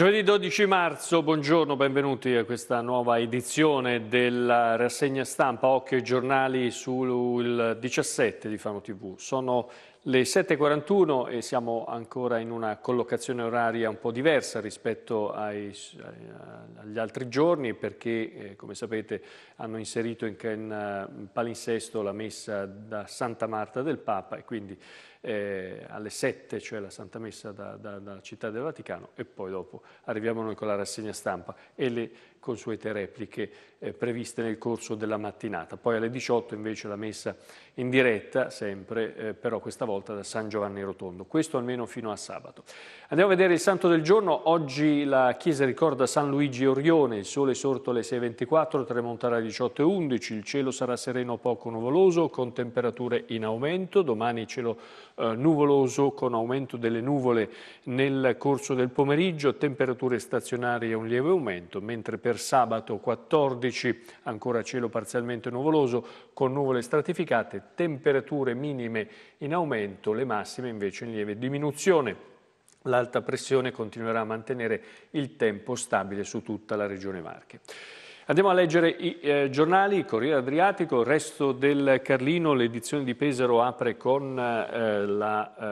Giovedì 12 marzo, buongiorno, benvenuti a questa nuova edizione della rassegna stampa Occhio ai giornali sul 17 di Fano TV. Sono le 7.41 e siamo ancora in una collocazione oraria un po' diversa rispetto ai, eh, agli altri giorni perché, eh, come sapete, hanno inserito eh, in palinsesto la messa da Santa Marta del Papa e quindi eh, alle 7, cioè la Santa Messa da, da, da, Città del Vaticano, e poi dopo arriviamo noi con la rassegna stampa e le consuete repliche eh, previste nel corso della mattinata. Poi alle 18 invece la messa in diretta, sempre, eh, però questa volta da San Giovanni Rotondo. Questo almeno fino a sabato. Andiamo a vedere il santo del giorno. Oggi la Chiesa ricorda San Luigi Orione, il sole sorto alle 6.24, tramontare alle 18.11, il cielo sarà sereno poco nuvoloso, con temperature in aumento, domani cielo eh, nuvoloso con aumento delle nuvole nel corso del pomeriggio, temperature stazionarie a un lieve aumento, mentre per sabato 14 ancora cielo parzialmente nuvoloso con nuvole stratificate, temperature minime in aumento, le massime invece in lieve diminuzione. L'alta pressione continuerà a mantenere il tempo stabile su tutta la regione Marche. Andiamo a leggere i eh, giornali, Corriere Adriatico, il resto del Carlino, l'edizione di Pesaro apre con eh, la, eh,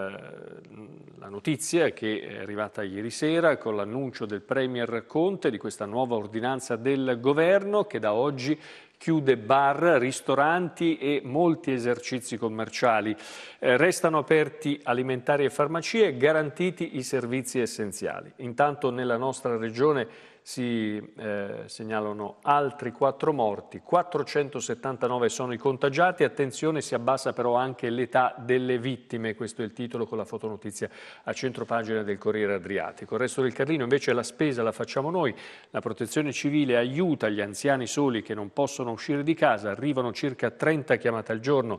la, notizia che è arrivata ieri sera con l'annuncio del Premier Conte di questa nuova ordinanza del governo che da oggi chiude bar, ristoranti e molti esercizi commerciali. Eh, restano aperti alimentari e farmacie, garantiti i servizi essenziali. Intanto nella nostra regione si eh, segnalano altri 4 morti, 479 sono i contagiati, attenzione si abbassa però anche l'età delle vittime, questo è il titolo con la fotonotizia a centropagina del Corriere Adriatico. Il resto del Carlino invece la spesa la facciamo noi, la protezione civile aiuta gli anziani soli che non possono uscire di casa, arrivano circa 30 chiamate al giorno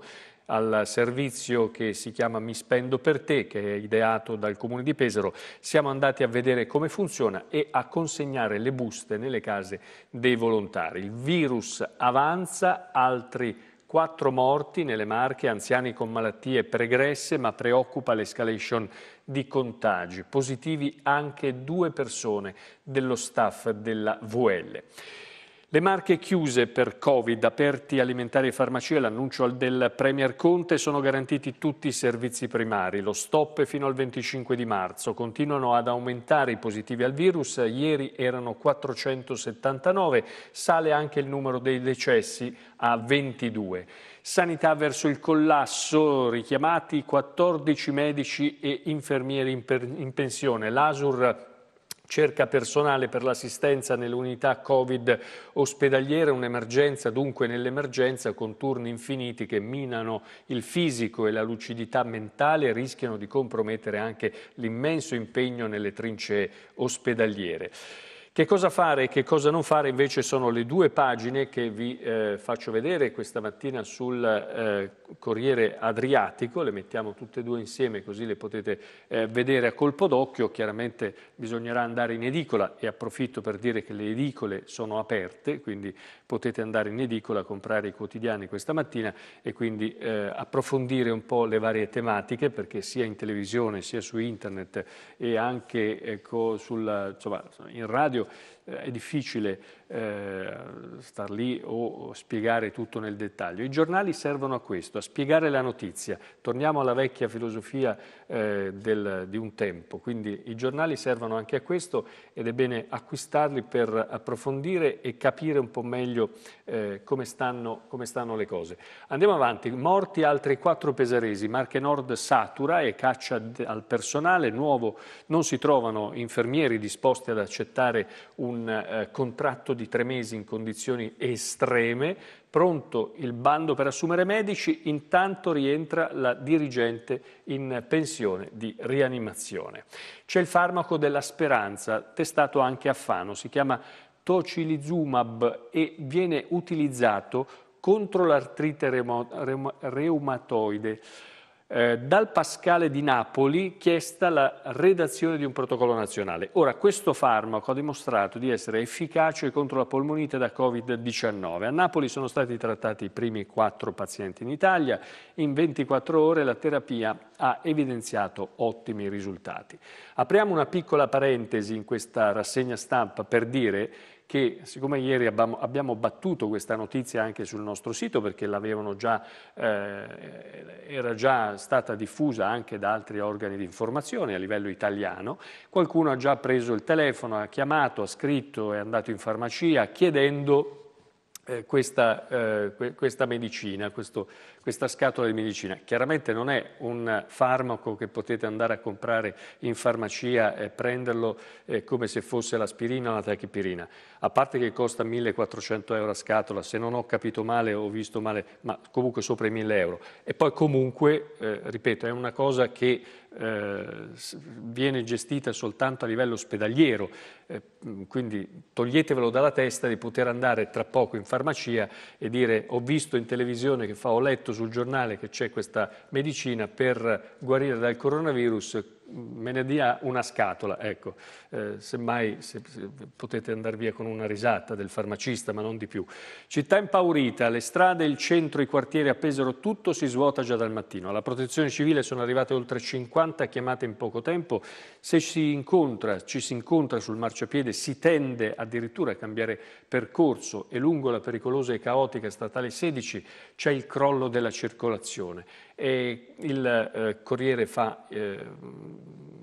al servizio che si chiama Mi Spendo per Te, che è ideato dal Comune di Pesaro. Siamo andati a vedere come funziona e a consegnare le buste nelle case dei volontari. Il virus avanza, altri quattro morti nelle Marche, anziani con malattie pregresse, ma preoccupa l'escalation di contagi. Positivi anche due persone dello staff della VL. Le marche chiuse per Covid, aperti alimentari e farmacie, l'annuncio del Premier Conte, sono garantiti tutti i servizi primari. Lo stop è fino al 25 di marzo. Continuano ad aumentare i positivi al virus. Ieri erano 479, sale anche il numero dei decessi a 22. Sanità verso il collasso, richiamati 14 medici e infermieri in, in pensione. L'ASUR Cerca personale per l'assistenza nelle unità Covid ospedaliere, un'emergenza dunque nell'emergenza con turni infiniti che minano il fisico e la lucidità mentale e rischiano di compromettere anche l'immenso impegno nelle trincee ospedaliere. Che cosa fare e che cosa non fare invece sono le due pagine che vi eh, faccio vedere questa mattina sul eh, Corriere Adriatico, le mettiamo tutte e due insieme così le potete eh, vedere a colpo d'occhio, chiaramente bisognerà andare in edicola e approfitto per dire che le edicole sono aperte, quindi potete andare in edicola a comprare i quotidiani questa mattina e quindi eh, approfondire un po' le varie tematiche perché sia in televisione sia su internet e anche eh, sulla, insomma, in radio necessario, eh, è difficile eh, star lì o spiegare tutto nel dettaglio. I giornali servono a questo, a spiegare la notizia. Torniamo alla vecchia filosofia eh, del, di un tempo, quindi i giornali servono anche a questo ed è bene acquistarli per approfondire e capire un po' meglio eh, come, stanno, come stanno le cose. Andiamo avanti, morti altri quattro pesaresi, Marche Nord satura e caccia al personale nuovo, non si trovano infermieri disposti ad accettare un eh, contratto di di tre mesi in condizioni estreme, pronto il bando per assumere medici, intanto rientra la dirigente in pensione di rianimazione. C'è il farmaco della speranza, testato anche a Fano, si chiama tocilizumab e viene utilizzato contro l'artrite reumatoide eh, dal Pascale di Napoli chiesta la redazione di un protocollo nazionale. Ora, questo farmaco ha dimostrato di essere efficace contro la polmonite da Covid-19. A Napoli sono stati trattati i primi quattro pazienti in Italia. In 24 ore la terapia ha evidenziato ottimi risultati. Apriamo una piccola parentesi in questa rassegna stampa per dire che siccome ieri abbiamo, abbiamo battuto questa notizia anche sul nostro sito perché l'avevano già, eh, era già stata diffusa anche da altri organi di informazione a livello italiano, qualcuno ha già preso il telefono, ha chiamato, ha scritto, è andato in farmacia chiedendo eh, questa, eh, questa, medicina, questo, questa scatola di medicina. Chiaramente non è un farmaco che potete andare a comprare in farmacia e prenderlo eh, come se fosse l'aspirina o la tachipirina, a parte che costa 1400 euro a scatola, se non ho capito male o visto male, ma comunque sopra i 1000 euro. E poi comunque, ripeto, è una cosa che eh, viene gestita soltanto a livello ospedaliero, eh, quindi toglietevelo dalla testa di poter andare tra poco in farmacia e dire ho visto in televisione che fa, ho letto sul giornale che c'è questa medicina per guarire dal coronavirus, me ne dia una scatola, ecco, eh, semmai se, se, potete andare via con una risata del farmacista, ma non di più. Città impaurita, le strade, il centro, i quartieri a Pesaro, tutto si svuota già dal mattino. Alla protezione civile sono arrivate oltre 50 chiamate in poco tempo. Se si incontra, ci si incontra sul marciapiede, si tende addirittura a cambiare percorso e lungo la pericolosa e caotica statale 16 c'è il crollo della circolazione. E il eh, Corriere fa, eh,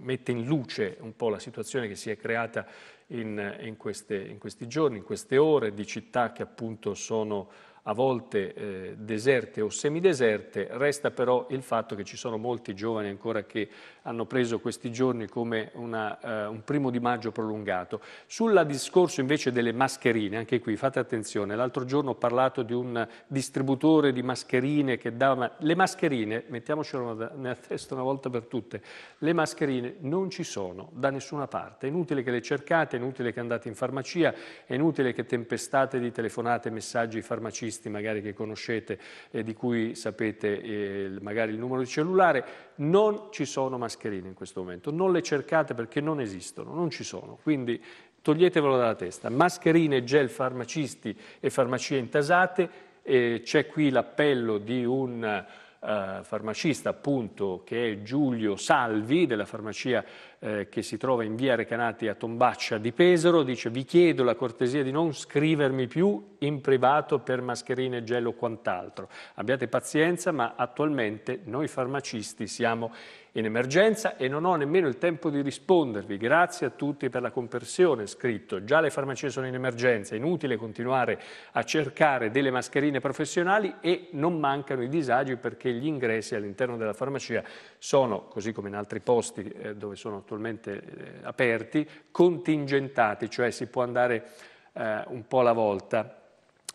mette in luce un po' la situazione che si è creata in, in, queste, in questi giorni, in queste ore, di città che appunto sono a volte eh, deserte o semideserte, resta però il fatto che ci sono molti giovani ancora che hanno preso questi giorni come una, eh, un primo di maggio prolungato. Sulla discorso invece delle mascherine, anche qui fate attenzione, l'altro giorno ho parlato di un distributore di mascherine che dava... Le mascherine, mettiamocelo nella testa una volta per tutte, le mascherine non ci sono da nessuna parte, è inutile che le cercate, è inutile che andate in farmacia, è inutile che tempestate di telefonate, messaggi ai farmacisti, giornalisti magari che conoscete e di cui sapete eh, magari il numero di cellulare, non ci sono mascherine in questo momento, non le cercate perché non esistono, non ci sono, quindi toglietevelo dalla testa. Mascherine, gel farmacisti e farmacie intasate, eh, c'è qui l'appello di un... Uh, farmacista appunto che è Giulio Salvi della farmacia eh, che si trova in via Recanati a Tombaccia di Pesaro, dice vi chiedo la cortesia di non scrivermi più in privato per mascherine, gel o quant'altro. Abbiate pazienza, ma attualmente noi farmacisti siamo in emergenza e non ho nemmeno il tempo di rispondervi. Grazie a tutti per la compressione, scritto. Già le farmacie sono in emergenza, è inutile continuare a cercare delle mascherine professionali e non mancano i disagi perché gli ingressi all'interno della farmacia sono, così come in altri posti eh, dove sono attualmente eh, aperti, contingentati, cioè si può andare eh, un po' alla volta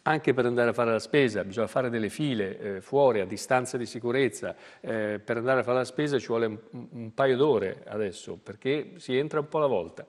anche per andare a fare la spesa, bisogna fare delle file eh, fuori a distanza di sicurezza, eh, per andare a fare la spesa ci vuole un, un paio d'ore adesso perché si entra un po' alla volta.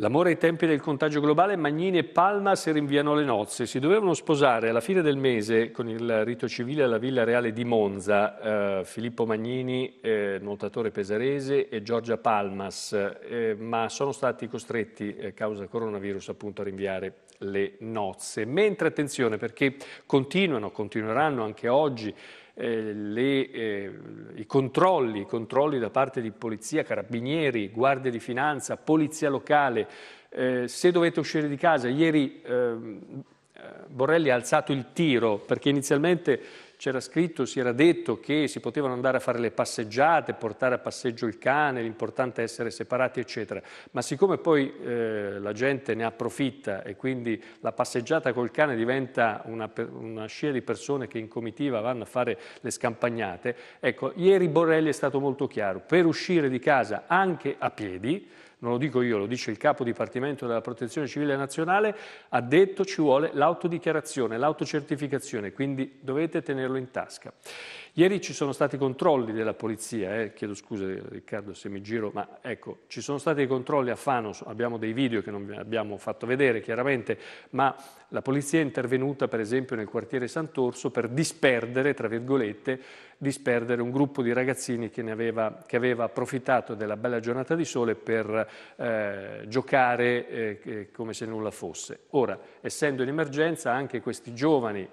L'amore ai tempi del contagio globale, Magnini e Palma si rinviano le nozze. Si dovevano sposare alla fine del mese con il rito civile alla Villa Reale di Monza, eh, Filippo Magnini, eh, nuotatore pesarese, e Giorgia Palmas, eh, ma sono stati costretti, eh, a causa del coronavirus, appunto, a rinviare le nozze. Mentre attenzione perché continuano, continueranno anche oggi eh, le, eh, i, controlli, controlli da parte di polizia, carabinieri, guardie di finanza, polizia locale. Eh, se dovete uscire di casa, ieri ehm, eh, Borrelli ha alzato il tiro perché inizialmente c'era scritto, si era detto che si potevano andare a fare le passeggiate, portare a passeggio il cane, l'importante è essere separati, eccetera. Ma siccome poi eh, la gente ne approfitta e quindi la passeggiata col cane diventa una, una, scia di persone che in comitiva vanno a fare le scampagnate, ecco, ieri Borrelli è stato molto chiaro, per uscire di casa anche a piedi, non lo dico io, lo dice il capo dipartimento della protezione civile nazionale, ha detto ci vuole l'autodichiarazione, l'autocertificazione, quindi dovete tenerlo in tasca. Ieri ci sono stati controlli della polizia, eh? chiedo scusa Riccardo se mi giro, ma ecco, ci sono stati i controlli a Fano, abbiamo dei video che non vi abbiamo fatto vedere chiaramente, ma la polizia è intervenuta per esempio nel quartiere Sant'Orso per disperdere, tra virgolette, disperdere un gruppo di ragazzini che, aveva, che aveva, approfittato della bella giornata di sole per eh, giocare eh, come se nulla fosse. Ora, essendo in emergenza, anche questi giovani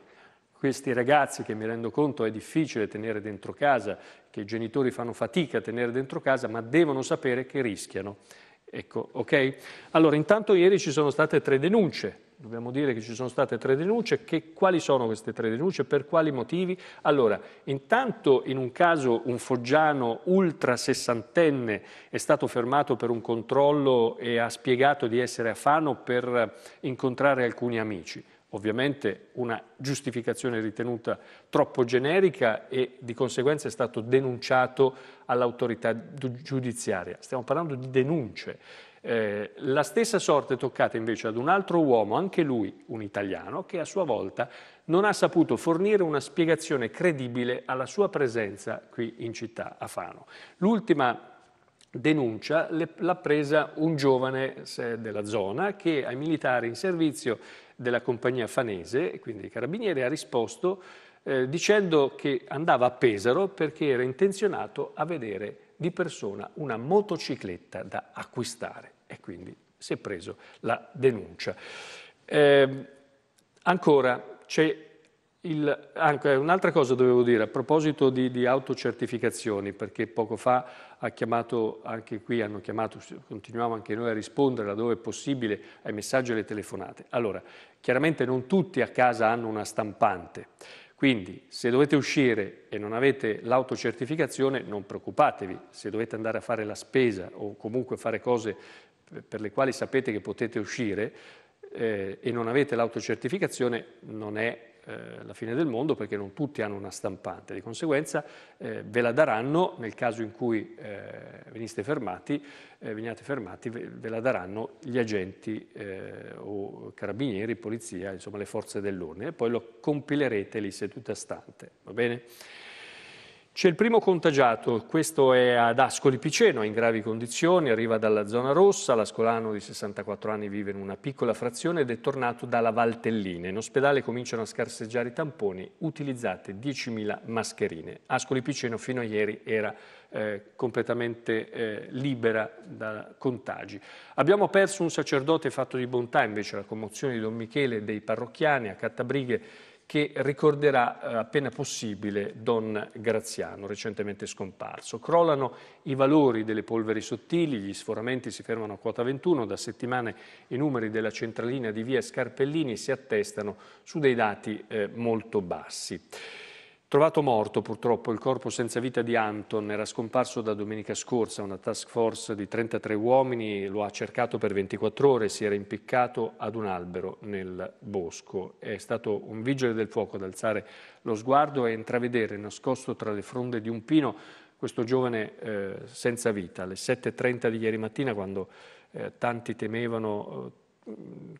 questi ragazzi che mi rendo conto è difficile tenere dentro casa, che i genitori fanno fatica a tenere dentro casa, ma devono sapere che rischiano. Ecco, ok? Allora, intanto ieri ci sono state tre denunce. Dobbiamo dire che ci sono state tre denunce. Che, quali sono queste tre denunce? Per quali motivi? Allora, intanto in un caso un foggiano ultra sessantenne è stato fermato per un controllo e ha spiegato di essere a Fano per incontrare alcuni amici ovviamente una giustificazione ritenuta troppo generica e di conseguenza è stato denunciato all'autorità giudiziaria. Stiamo parlando di denunce. Eh, la stessa sorte è toccata invece ad un altro uomo, anche lui un italiano, che a sua volta non ha saputo fornire una spiegazione credibile alla sua presenza qui in città, a Fano. L'ultima denuncia l'ha presa un giovane della zona che ai militari in servizio della compagnia fanese, quindi dei carabinieri, ha risposto eh, dicendo che andava a Pesaro perché era intenzionato a vedere di persona una motocicletta da acquistare e quindi si è preso la denuncia. Eh, ancora c'è un'altra cosa dovevo dire a proposito di, di autocertificazioni, perché poco fa ha chiamato, anche qui hanno chiamato, continuiamo anche noi a rispondere laddove è possibile ai messaggi e alle telefonate. Allora, chiaramente non tutti a casa hanno una stampante, quindi se dovete uscire e non avete l'autocertificazione non preoccupatevi, se dovete andare a fare la spesa o comunque fare cose per le quali sapete che potete uscire eh, e non avete l'autocertificazione non è eh, la fine del mondo perché non tutti hanno una stampante, di conseguenza eh, ve la daranno nel caso in cui eh, veniste fermati, eh, veniate fermati, ve, ve, la daranno gli agenti eh, o carabinieri, polizia, insomma le forze dell'ordine e poi lo compilerete lì seduta stante, va bene? C'è il primo contagiato, questo è ad Ascoli Piceno, in gravi condizioni, arriva dalla zona rossa, l'ascolano di 64 anni vive in una piccola frazione ed è tornato dalla Valtellina. In ospedale cominciano a scarseggiare i tamponi, utilizzate 10.000 mascherine. Ascoli Piceno fino a ieri era eh, completamente eh, libera da contagi. Abbiamo perso un sacerdote fatto di bontà, invece la commozione di Don Michele e dei parrocchiani a Cattabrighe che ricorderà eh, appena possibile Don Graziano, recentemente scomparso. Crollano i valori delle polveri sottili, gli sforamenti si fermano a quota 21, da settimane i numeri della centralina di via Scarpellini si attestano su dei dati eh, molto bassi. Trovato morto purtroppo il corpo senza vita di Anton, era scomparso da domenica scorsa, una task force di 33 uomini lo ha cercato per 24 ore, si era impiccato ad un albero nel bosco. È stato un vigile del fuoco ad alzare lo sguardo e intravedere nascosto tra le fronde di un pino questo giovane eh, senza vita. Alle 7.30 di ieri mattina, quando eh, tanti temevano eh,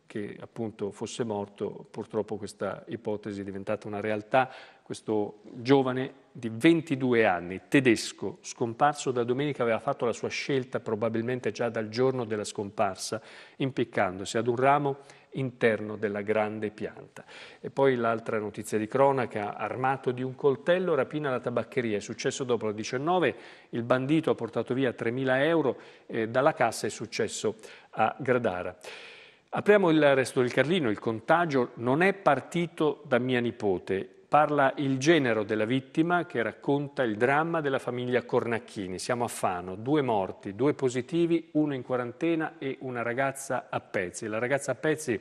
che appunto fosse morto, purtroppo questa ipotesi è diventata una realtà. Questo giovane di 22 anni, tedesco, scomparso da domenica, aveva fatto la sua scelta probabilmente già dal giorno della scomparsa, impiccandosi ad un ramo interno della grande pianta. E poi l'altra notizia di cronaca, armato di un coltello, rapina alla tabaccheria. È successo dopo la 19, il bandito ha portato via 3.000 euro, eh, dalla cassa è successo a Gradara. Apriamo il resto del Carlino, il contagio non è partito da mia nipote, parla il genero della vittima che racconta il dramma della famiglia Cornacchini. Siamo a Fano, due morti, due positivi, uno in quarantena e una ragazza a pezzi. La ragazza a pezzi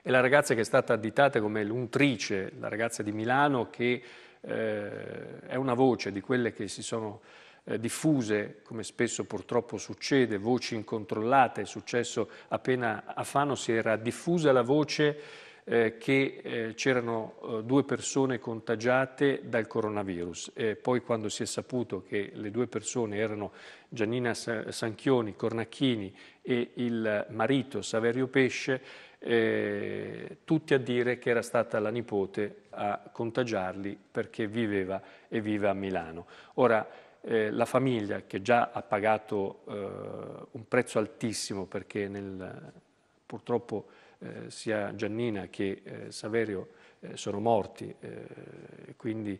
è la ragazza che è stata additata come l'untrice, la ragazza di Milano che eh, è una voce di quelle che si sono eh, diffuse, come spesso purtroppo succede, voci incontrollate, è successo appena a Fano si era diffusa la voce eh, che eh, c'erano eh, due persone contagiate dal coronavirus. poi quando si è saputo che le due persone erano Giannina Sanchioni, Cornacchini e il marito Saverio Pesce, eh, tutti a dire che era stata la nipote a contagiarli perché viveva e vive a Milano. Ora, eh, la famiglia che già ha pagato eh, un prezzo altissimo perché nel, purtroppo eh, sia Giannina che eh, Saverio eh, sono morti, eh, quindi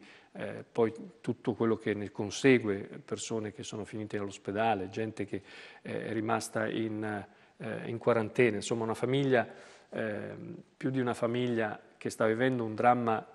poi tutto quello che ne consegue, persone che sono finite all'ospedale, gente che è rimasta in, in, quarantena, insomma una famiglia, più di una famiglia che sta vivendo un dramma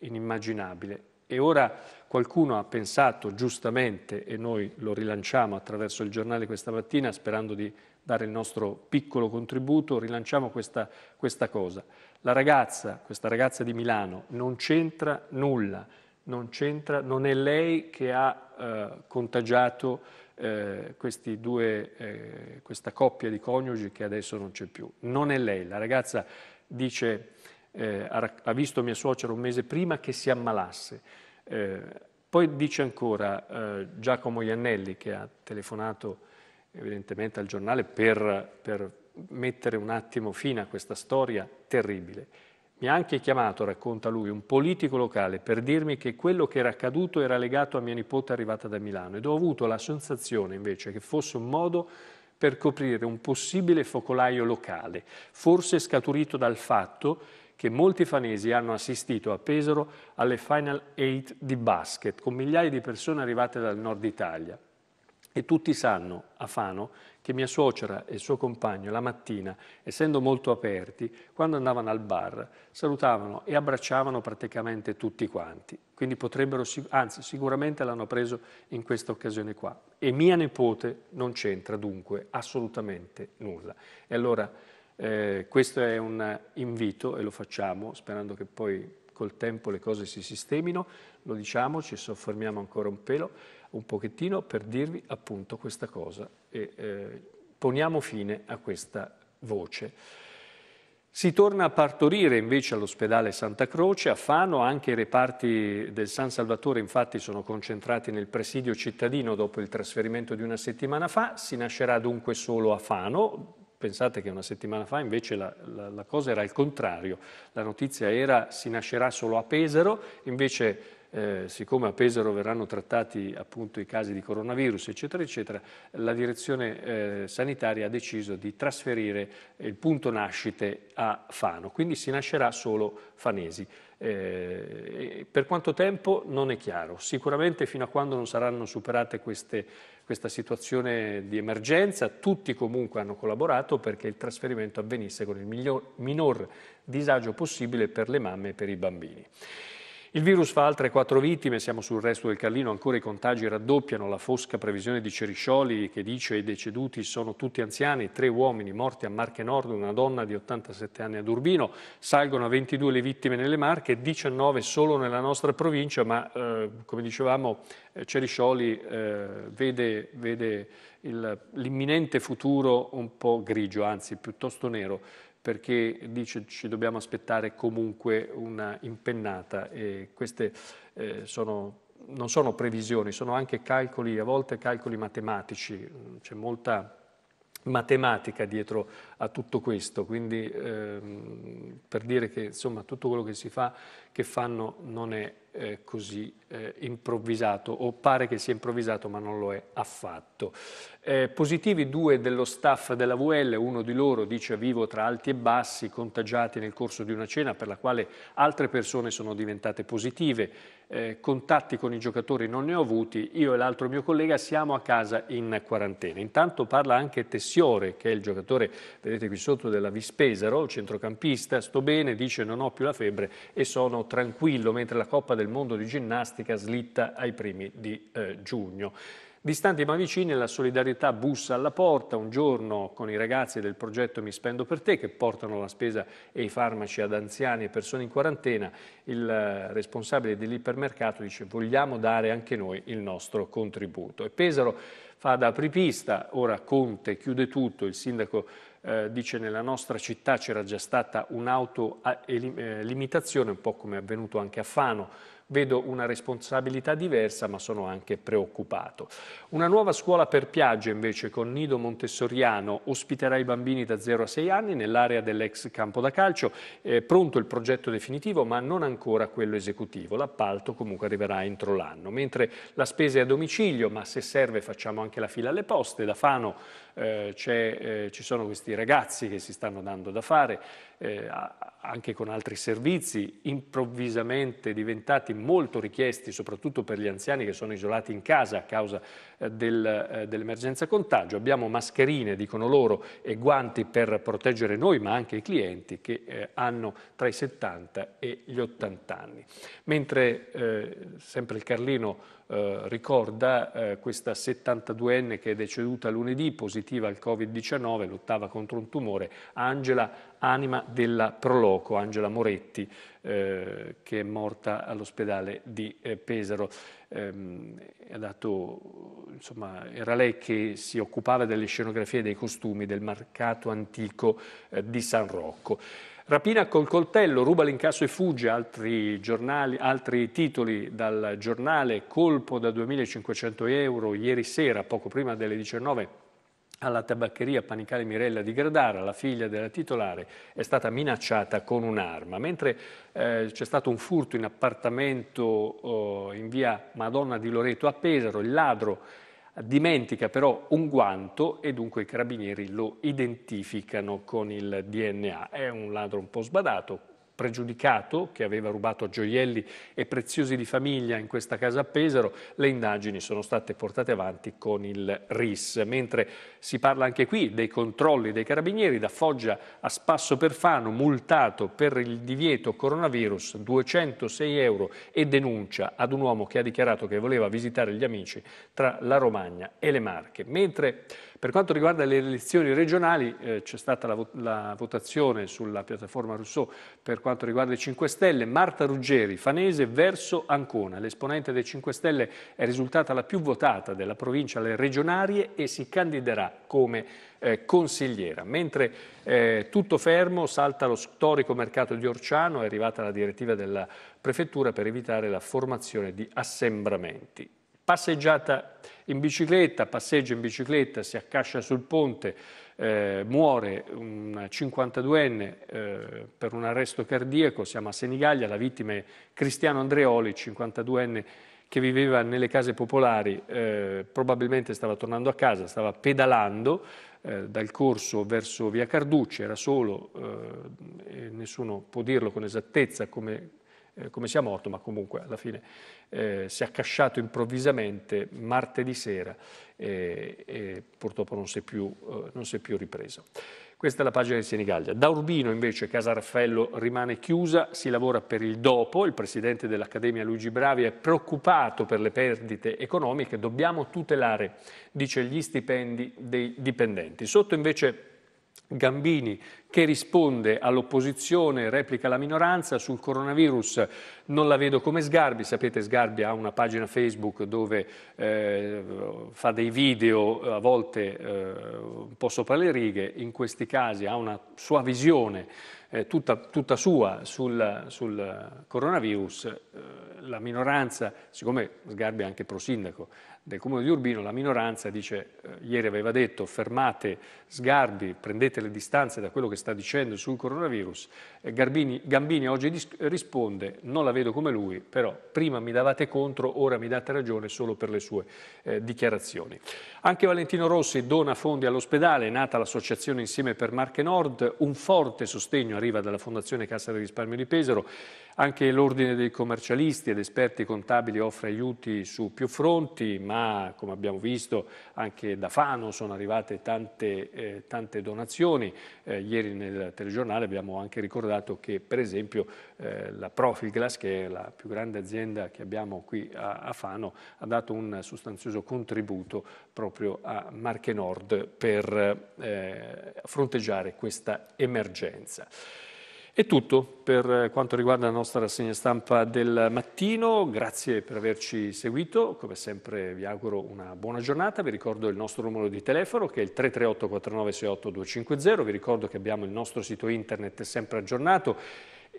inimmaginabile e ora qualcuno ha pensato giustamente, e noi lo rilanciamo attraverso il giornale questa mattina, sperando di dare il nostro piccolo contributo, rilanciamo questa, questa cosa. La ragazza, questa ragazza di Milano, non c'entra nulla, non, c'entra, non è lei che ha eh, contagiato eh, due, eh, questa coppia di coniugi che adesso non c'è più. Non è lei, la ragazza dice eh, ha, ha, visto mia suocera un mese prima che si ammalasse. Eh, poi dice ancora eh, Giacomo Iannelli, che ha telefonato evidentemente al giornale per, per mettere un attimo fine a questa storia terribile. Mi ha anche chiamato, racconta lui, un politico locale per dirmi che quello che era accaduto era legato a mia nipote arrivata da Milano ed ho avuto la sensazione invece che fosse un modo per coprire un possibile focolaio locale, forse scaturito dal fatto che che molti fanesi hanno assistito a Pesaro alle Final 8 di basket, con migliaia di persone arrivate dal nord Italia. E tutti sanno, a Fano, che mia suocera e il suo compagno la mattina, essendo molto aperti, quando andavano al bar, salutavano e abbracciavano praticamente tutti quanti. Quindi potrebbero, anzi sicuramente l'hanno preso in questa occasione qua. E mia nipote non c'entra dunque assolutamente nulla. E allora eh, questo è un invito e lo facciamo sperando che poi col tempo le cose si sistemino, lo diciamo, ci soffermiamo ancora un pelo, un pochettino per dirvi appunto questa cosa e eh, poniamo fine a questa voce. Si torna a partorire invece all'ospedale Santa Croce, a Fano, anche i reparti del San Salvatore infatti sono concentrati nel presidio cittadino dopo il trasferimento di una settimana fa, si nascerà dunque solo a Fano, Pensate che una settimana fa invece la, la, la cosa era il contrario, la notizia era si nascerà solo a Pesaro, invece eh, siccome a Pesaro verranno trattati appunto i casi di coronavirus, eccetera, eccetera, la direzione eh, sanitaria ha deciso di trasferire il punto nascite a Fano, quindi si nascerà solo fanesi. Eh, per quanto tempo non è chiaro, sicuramente fino a quando non saranno superate queste questa situazione di emergenza, tutti comunque hanno collaborato perché il trasferimento avvenisse con il miglior, minor disagio possibile per le mamme e per i bambini. Il virus fa altre quattro vittime, siamo sul resto del Carlino, ancora i contagi raddoppiano, la fosca previsione di Ceriscioli che dice i deceduti sono tutti anziani, tre uomini morti a Marche Nord, una donna di 87 anni ad Urbino, salgono a 22 le vittime nelle Marche, 19 solo nella nostra provincia, ma eh, come dicevamo eh, Ceriscioli eh, vede, vede l'imminente futuro un po' grigio, anzi piuttosto nero perché dice ci dobbiamo aspettare comunque una impennata e queste eh, sono, non sono previsioni, sono anche calcoli, a volte calcoli matematici, c'è molta matematica dietro a tutto questo, quindi ehm, per dire che insomma, tutto quello che si fa, che fanno non è eh, così eh, improvvisato o pare che sia improvvisato ma non lo è affatto. Eh, positivi due dello staff della VL, uno di loro dice vivo tra alti e bassi, contagiati nel corso di una cena per la quale altre persone sono diventate positive eh, contatti con i giocatori non ne ho avuti, io e l'altro mio collega siamo a casa in quarantena. Intanto parla anche Tessiore, che è il giocatore, vedete qui sotto, della Vispesaro, centrocampista, sto bene, dice non ho più la febbre e sono tranquillo, mentre la Coppa del Mondo di ginnastica slitta ai primi di eh, giugno. Distanti ma vicini, la solidarietà bussa alla porta. Un giorno con i ragazzi del progetto Mi Spendo per Te, che portano la spesa e i farmaci ad anziani e persone in quarantena, il eh, responsabile dell'ipermercato dice vogliamo dare anche noi il nostro contributo. E Pesaro fa da apripista, ora Conte chiude tutto, il sindaco eh, dice nella nostra città c'era già stata un'auto eh, limitazione, un po' come è avvenuto anche a Fano, Vedo una responsabilità diversa ma sono anche preoccupato. Una nuova scuola per Piaggio invece con Nido Montessoriano ospiterà i bambini da 0 a 6 anni nell'area dell'ex campo da calcio. È pronto il progetto definitivo ma non ancora quello esecutivo. L'appalto comunque arriverà entro l'anno. Mentre la spesa è a domicilio ma se serve facciamo anche la fila alle poste. Da Fano eh, eh, ci sono questi ragazzi che si stanno dando da fare. Eh, a, anche con altri servizi improvvisamente diventati molto richiesti soprattutto per gli anziani che sono isolati in casa a causa eh, del, eh, dell'emergenza contagio. Abbiamo mascherine, dicono loro, e guanti per proteggere noi ma anche i clienti che eh, hanno tra i 70 e gli 80 anni. Mentre eh, sempre il Carlino eh, ricorda eh, questa 72enne che è deceduta lunedì, positiva al Covid-19, lottava contro un tumore, Angela Anima della Proloco, Angela Moretti, eh, che è morta all'ospedale di eh, Pesaro. Ehm, dato, insomma, era lei che si occupava delle scenografie e dei costumi del mercato antico eh, di San Rocco. Rapina col coltello, ruba l'incasso e fugge, altri, giornali, altri titoli dal giornale, colpo da 2.500 euro ieri sera, poco prima delle 19 alla tabaccheria Panicale Mirella di Gradara, la figlia della titolare, è stata minacciata con un'arma, mentre eh, c'è stato un furto in appartamento eh, in via Madonna di Loreto a Pesaro, il ladro dimentica però un guanto e dunque i carabinieri lo identificano con il DNA. È un ladro un po' sbadato, pregiudicato che aveva rubato gioielli e preziosi di famiglia in questa casa a Pesaro, le indagini sono state portate avanti con il RIS. Mentre si parla anche qui dei controlli dei carabinieri, da Foggia a Spasso Perfano, multato per il divieto coronavirus 206 euro e denuncia ad un uomo che ha dichiarato che voleva visitare gli amici tra la Romagna e le Marche. Mentre per quanto riguarda le elezioni regionali eh, c'è stata la, la, votazione sulla piattaforma Rousseau per quanto riguarda i 5 Stelle, Marta Ruggeri, Fanese verso Ancona. L'esponente dei 5 Stelle è risultata la più votata della provincia alle regionarie e si candiderà come eh, consigliera. Mentre eh, tutto fermo salta lo storico mercato di Orciano, è arrivata la direttiva della prefettura per evitare la formazione di assembramenti passeggiata in bicicletta, passeggia in bicicletta, si accascia sul ponte, eh, muore un 52enne eh, per un arresto cardiaco, siamo a Senigallia, la vittima è Cristiano Andreoli, 52enne che viveva nelle case popolari, eh, probabilmente stava tornando a casa, stava pedalando eh, dal corso verso via Carducci, era solo, eh, nessuno può dirlo con esattezza come eh, come sia morto, ma comunque alla fine eh, si è accasciato improvvisamente martedì sera eh, e purtroppo non si, è più, eh, non si è più ripreso. Questa è la pagina di Senigallia. Da Urbino invece Casa Raffaello rimane chiusa, si lavora per il dopo, il presidente dell'Accademia Luigi Bravi è preoccupato per le perdite economiche, dobbiamo tutelare, dice, gli stipendi dei dipendenti. Sotto invece Gambini che risponde all'opposizione, replica la minoranza, sul coronavirus non la vedo come Sgarbi, sapete Sgarbi ha una pagina Facebook dove eh, fa dei video a volte eh, un po' sopra le righe, in questi casi ha una sua visione eh, tutta, tutta, sua sul, sul coronavirus, eh, la minoranza, siccome Sgarbi è anche pro sindaco, del Comune di Urbino, la minoranza dice, eh, ieri aveva detto, fermate Sgarbi, prendete le distanze da quello che sta dicendo sul coronavirus. Eh, Garbini, Gambini oggi dis- risponde, non la vedo come lui, però prima mi davate contro, ora mi date ragione solo per le sue eh, dichiarazioni. Anche Valentino Rossi dona fondi all'ospedale, è nata l'associazione Insieme per Marche Nord, un forte sostegno arriva dalla Fondazione Cassa del Risparmio di Pesaro anche l'Ordine dei commercialisti ed esperti contabili offre aiuti su più fronti, ma come abbiamo visto anche da Fano sono arrivate tante, eh, tante donazioni. Eh, ieri nel telegiornale abbiamo anche ricordato che per esempio eh, la Profilglass, che è la più grande azienda che abbiamo qui a, a Fano, ha dato un sostanzioso contributo proprio a Marche Nord per eh, fronteggiare questa emergenza. È tutto per eh, quanto riguarda la nostra rassegna stampa del mattino, grazie per averci seguito, come sempre vi auguro una buona giornata, vi ricordo il nostro numero di telefono che è il 338 4968 250, vi ricordo che abbiamo il nostro sito internet sempre aggiornato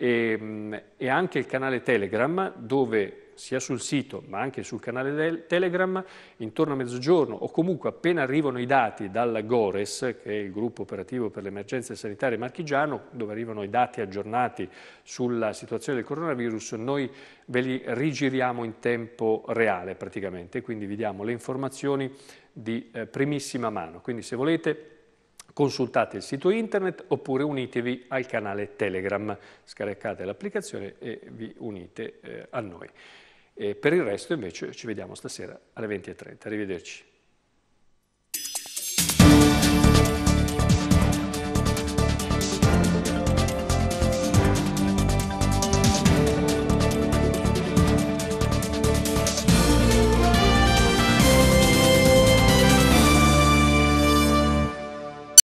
e, ehm, e anche il canale Telegram dove sia sul sito ma anche sul canale Telegram, intorno a mezzogiorno o comunque appena arrivano i dati dal GORES, che è il gruppo operativo per le emergenze sanitarie marchigiano, dove arrivano i dati aggiornati sulla situazione del coronavirus, noi ve li rigiriamo in tempo reale praticamente, quindi vi diamo le informazioni di eh, primissima mano. Quindi se volete Consultate il sito internet oppure unitevi al canale Telegram, scaricate l'applicazione e vi unite eh, a noi. E per il resto invece ci vediamo stasera alle 20.30. Arrivederci.